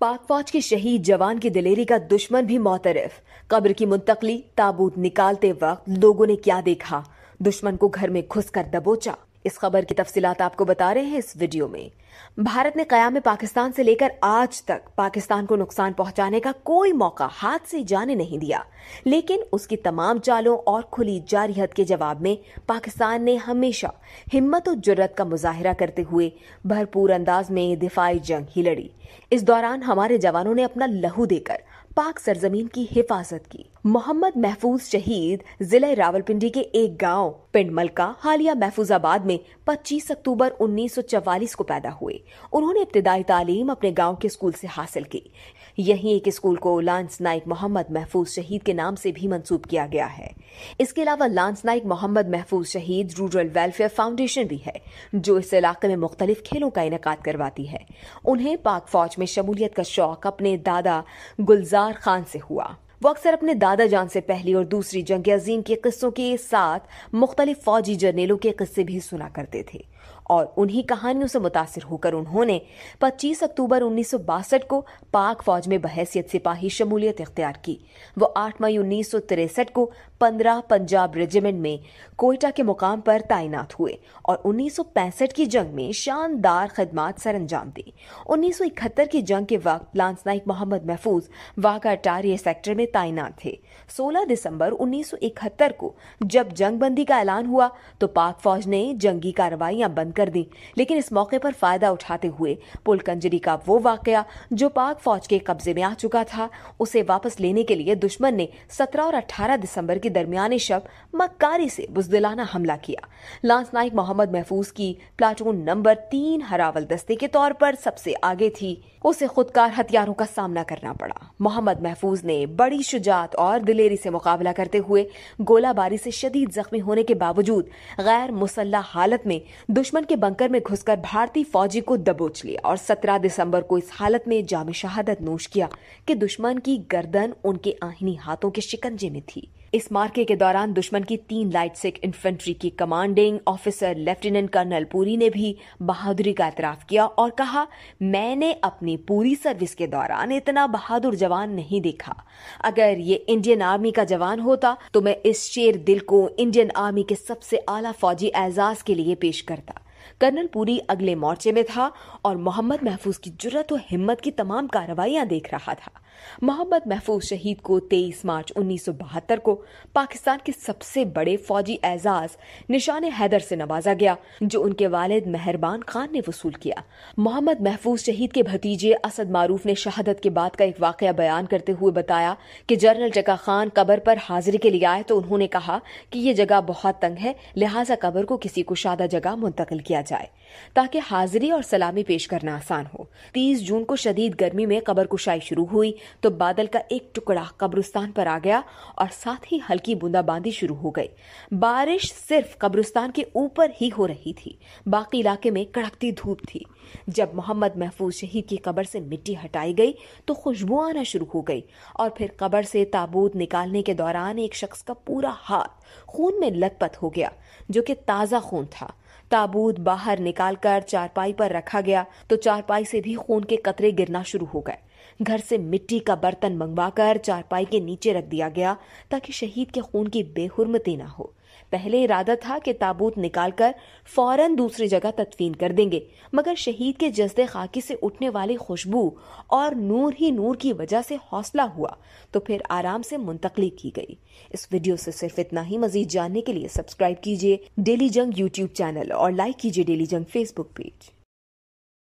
पाक फौज के शहीद जवान की दिलेरी का दुश्मन भी मोतरफ कब्र की मुंतकली ताबूत निकालते वक्त लोगों ने क्या देखा दुश्मन को घर में घुसकर दबोचा इस खबर की तफसीत आपको बता रहे हैं इस वीडियो में भारत ने कयाम पाकिस्तान से लेकर आज तक पाकिस्तान को नुकसान पहुंचाने का कोई मौका हाथ से जाने नहीं दिया लेकिन उसकी तमाम चालों और खुली जारहत के जवाब में पाकिस्तान ने हमेशा हिम्मत और जुर्रत का मुजाहरा करते हुए भरपूर अंदाज में दिफाई जंग ही लड़ी इस दौरान हमारे जवानों ने अपना लहू देकर पाक सरजमीन की हिफाजत की मोहम्मद महफूज शहीद जिले रावलपिंडी के एक गांव पिंड मलका हालिया महफूजाबाद में 25 अक्टूबर 1944 को पैदा हुए उन्होंने इब्तदाई तालीम अपने गांव के स्कूल से हासिल की यही एक स्कूल को लांस नाइक मोहम्मद महफूज शहीद के नाम से भी मंसूब किया गया है इसके अलावा लांस नाइक मोहम्मद महफूज शहीद रूरल वेलफेयर फाउंडेशन भी है जो इस इलाके में मुख्तलिफ खेलों का इनका करवाती है उन्हें पाक फौज में शमूलियत का शौक अपने दादा गुलजार खान से हुआ वो अक्सर अपने दादा जान से पहली और दूसरी जंग अजीम के किस्सों के साथ मुख्तलिफ फौजी जर्नेलों के किस्से भी सुना करते थे और उन्हीं कहानियों से मुतासर होकर उन्होंने 25 अक्टूबर उन्नीस को पाक फौज में बहसियत सिपाही शमूलियत इख्तियार की वो 8 मई उन्नीस को 15 पंजाब रेजिमेंट में कोयटा के मुकाम पर तैनात हुए और उन्नीस की जंग में शानदार खदमात सर अंजाम दी उन्नीस की जंग के वक्त लांस नाइक मोहम्मद महफूज वाघा टारिय सेक्टर में तैनात थे 16 दिसंबर उन्नीस को जब जंगबंदी का ऐलान हुआ तो पाक फौज ने जंगी कार्रवाई बंद कर दी लेकिन इस मौके पर फायदा उठाते हुए पुलकंजरी का वो वाकया जो पाक फौज के कब्जे में आ चुका था उसे वापस लेने के लिए दुश्मन ने 17 और 18 दिसंबर के दरमियाने शब मक्कारी से बुजदिलाना हमला किया लांस नाइक मोहम्मद महफूज की प्लाटून नंबर तीन हरावल दस्ते के तौर पर सबसे आगे थी उसे खुदकार हथियारों का सामना करना पड़ा मोहम्मद महफूज ने बड़ी शुजात और दिलेरी से मुकाबला करते हुए गोलाबारी से शदीद जख्मी होने के बावजूद गैर मुसल्ला हालत में दुश्मन के बंकर में घुसकर भारतीय फौजी को दबोच लिया और 17 दिसंबर को इस हालत में जाम शहादत नोश किया कि दुश्मन की गर्दन उनके आहिनी हाथों के शिकंजे में थी इस मार्के के दौरान दुश्मन की तीन लाइट सिख इन्फेंट्री की commanding officer lieutenant colonel Puri ने भी बहादुरी का एतराफ किया और कहा मैंने अपनी पूरी सर्विस के दौरान इतना बहादुर जवान नहीं देखा अगर ये इंडियन आर्मी का जवान होता तो मैं इस शेर दिल को इंडियन आर्मी के सबसे आला फौजी एजाज के लिए पेश करता कर्नल पुरी अगले मोर्चे में था और मोहम्मद महफूज की जुरत और हिम्मत की तमाम कार्रवाइयां देख रहा था मोहम्मद महफूज शहीद को 23 मार्च 1972 को पाकिस्तान के सबसे बड़े फौजी एजाज निशान हैदर से नवाजा गया जो उनके वालिद मेहरबान खान ने वसूल किया मोहम्मद महफूज शहीद के भतीजे असद मारूफ ने शहादत के बाद का एक वाक़ बयान करते हुए बताया कि जनरल जका खान कबर पर हाजिरी के लिए आए तो उन्होंने कहा कि ये जगह बहुत तंग है लिहाजा कबर को किसी कुशादा जगह मुंतकिल किया जाए ताकि हाजिरी और सलामी पेश करना आसान हो 30 जून को शदीद गर्मी में कबर कुशाई शुरू हुई तो बादल का एक टुकड़ा कब्रिस्तान पर आ गया और साथ ही हल्की बूंदाबांदी शुरू हो गई बारिश सिर्फ कब्रिस्तान के ऊपर ही हो रही थी बाकी इलाके में कड़कती धूप थी जब मोहम्मद महफूज शहीद की कब्र से मिट्टी हटाई गई तो खुशबू आना शुरू हो गई और फिर कब्र से ताबूत निकालने के दौरान एक शख्स का पूरा हाथ खून में लथपथ हो गया जो कि ताज़ा खून था ताबूत बाहर निकालकर चारपाई पर रखा गया तो चारपाई से भी खून के कतरे गिरना शुरू हो गए घर से मिट्टी का बर्तन मंगवाकर चारपाई के नीचे रख दिया गया ताकि शहीद के खून की बेहुरमती ना हो पहले इरादा था कि ताबूत निकालकर फौरन दूसरी जगह तदफीन कर देंगे मगर शहीद के जज्दे खाकी से उठने वाली खुशबू और नूर ही नूर की वजह से हौसला हुआ तो फिर आराम से मुंतकली की गई इस वीडियो से सिर्फ इतना ही मजीद जानने के लिए सब्सक्राइब कीजिए डेली जंग यूट्यूब चैनल और लाइक कीजिए डेली जंग फेसबुक पेज